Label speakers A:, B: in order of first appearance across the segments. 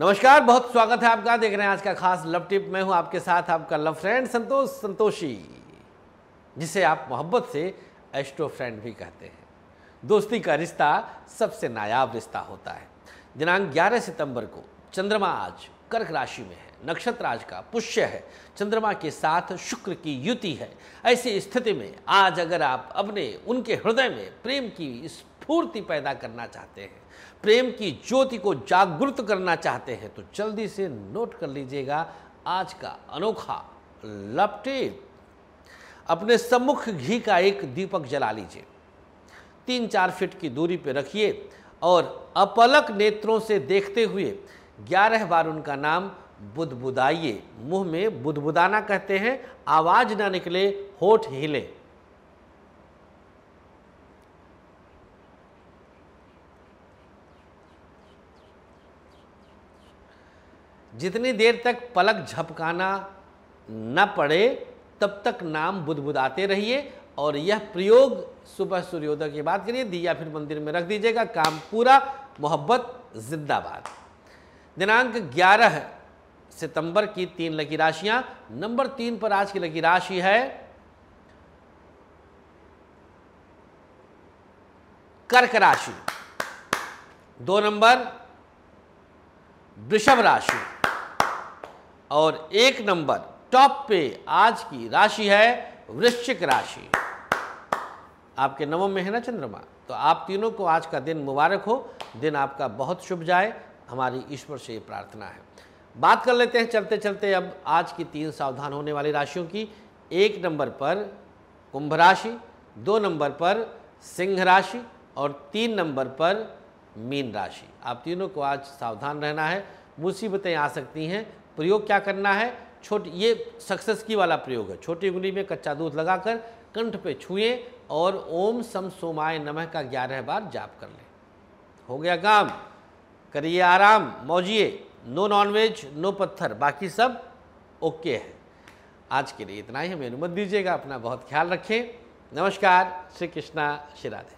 A: नमस्कार बहुत स्वागत है आपका देख रहे हैं आज का खास लव टिप मैं हूं आपके साथ आपका लव फ्रेंड संतोष संतोषी जिसे आप मोहब्बत से एस्ट्रो फ्रेंड भी कहते हैं दोस्ती का रिश्ता सबसे नायाब रिश्ता होता है दिनांक 11 सितंबर को चंद्रमा आज कर्क राशि में है नक्षत्र आज का पुष्य है चंद्रमा के साथ शुक्र की युति है ऐसी स्थिति में आज अगर आप अपने उनके हृदय में प्रेम की स्फूर्ति पैदा करना चाहते हैं प्रेम की ज्योति को जागृत करना चाहते हैं तो जल्दी से नोट कर लीजिएगा आज का अनोखा लपटेप अपने सम्मुख घी का एक दीपक जला लीजिए तीन चार फीट की दूरी पर रखिए और अपलक नेत्रों से देखते हुए ग्यारह बार उनका नाम बुदबुदाइए मुंह में बुदबुदाना कहते हैं आवाज़ ना निकले होठ हिले जितनी देर तक पलक झपकाना न पड़े तब तक नाम बुदबुदाते रहिए और यह प्रयोग सुबह सूर्योदय के बाद करिए दिया फिर मंदिर में रख दीजिएगा काम पूरा मोहब्बत जिंदाबाद दिनांक 11 सितंबर की तीन लकी राशियां नंबर तीन पर आज की लकी राशि है कर्क राशि दो नंबर वृषभ राशि और एक नंबर टॉप पे आज की राशि है वृश्चिक राशि आपके नवम में है ना चंद्रमा तो आप तीनों को आज का दिन मुबारक हो दिन आपका बहुत शुभ जाए हमारी ईश्वर से ये प्रार्थना है बात कर लेते हैं चलते चलते अब आज की तीन सावधान होने वाली राशियों की एक नंबर पर कुंभ राशि दो नंबर पर सिंह राशि और तीन नंबर पर मीन राशि आप तीनों को आज सावधान रहना है मुसीबतें आ सकती हैं प्रयोग क्या करना है छोट ये सक्सेस की वाला प्रयोग है छोटी उंगली में कच्चा दूध लगाकर कंठ पे छुए और ओम सम सोमाय नमः का ग्यारह बार जाप कर लें हो गया काम करिए आराम मौजिए नो नॉनवेज नो पत्थर बाकी सब ओके है आज के लिए इतना ही हमें अनुमति दीजिएगा अपना बहुत ख्याल रखें नमस्कार श्री कृष्णा श्री राधे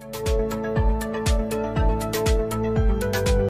A: Thank you